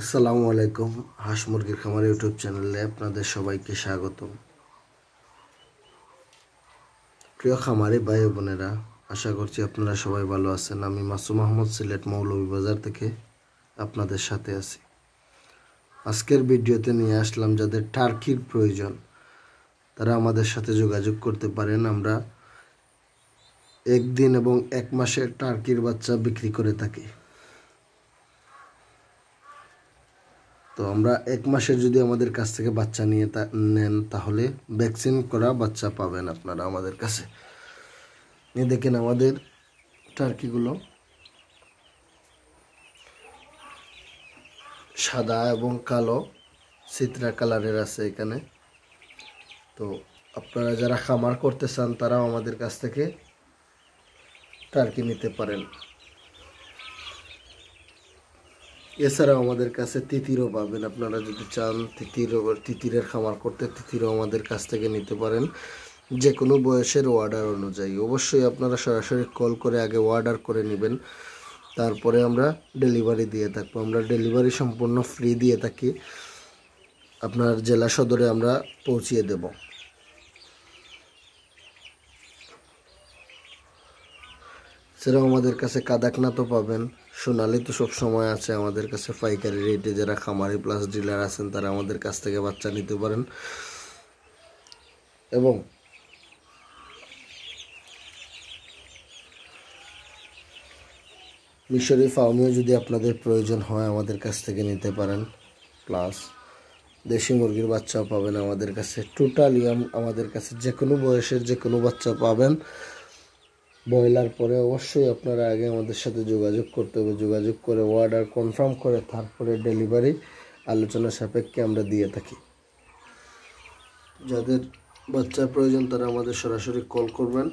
আসসালামু আলাইকুম হাঁস মুরগির খামার ইউটিউব চ্যানেলে আপনাদের সবাইকে স্বাগত প্রিয় খামারে ভাই বোনেরা আশা করছি আপনারা সবাই ভালো আছেন আমি মাসুম আহমদ সিলেট মৌলভীবাজার থেকে আপনাদের সাথে আছি আজকের ভিডিওতে নিয়ে আসলাম যাদের টার্কির প্রয়োজন তারা আমাদের সাথে যোগাযোগ করতে পারেন আমরা একদিন এবং এক মাসের টার্কির বাচ্চা বিক্রি করে থাকি তো আমরা এক মাসের যদি আমাদের কাছ থেকে বাচ্চা নিয়ে তা নেন তাহলে ভ্যাকসিন করা বাচ্চা পাবেন আপনারা আমাদের কাছে নিয়ে দেখেন আমাদের টার্কিগুলো সাদা এবং কালো চিত্রা কালারের আছে এখানে তো আপনারা যারা খামার করতে চান তারাও আমাদের কাছ থেকে টার্কি নিতে পারেন এছাড়াও আমাদের কাছে তিতিরও পাবেন আপনারা যদি চান তিতির তিতিরের খামার করতে তিতিরও আমাদের কাছ থেকে নিতে পারেন যে কোনো বয়সের অর্ডার অনুযায়ী অবশ্যই আপনারা সরাসরি কল করে আগে অর্ডার করে নেবেন তারপরে আমরা ডেলিভারি দিয়ে থাকবো আমরা ডেলিভারি সম্পূর্ণ ফ্রি দিয়ে থাকি আপনার জেলা সদরে আমরা পৌঁছিয়ে দেব সেরকম আমাদের কাছে তো পাবেন সোনালি তো সব সময় আছে আমাদের কাছে পাইকারি রেটে যারা খামারি প্লাস ডিলার আছেন তারা আমাদের কাছ থেকে বাচ্চা নিতে পারেন এবং মিশরি ফার্মেও যদি আপনাদের প্রয়োজন হয় আমাদের কাছ থেকে নিতে পারেন প্লাস দেশি মুরগির বাচ্চাও পাবেন আমাদের কাছে টোটালি আমাদের কাছে যে কোনো বয়সের যে কোনো বাচ্চা পাবেন ব্রয়লার পরে অবশ্যই আপনারা আগে আমাদের সাথে যোগাযোগ করতে হবে যোগাযোগ করে অর্ডার কনফার্ম করে তারপরে ডেলিভারি আলোচনা সাপেক্ষে আমরা দিয়ে থাকি যাদের বাচ্চার প্রয়োজন তারা আমাদের সরাসরি কল করবেন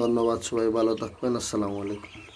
ধন্যবাদ সবাই ভালো থাকবেন আসসালামু আলাইকুম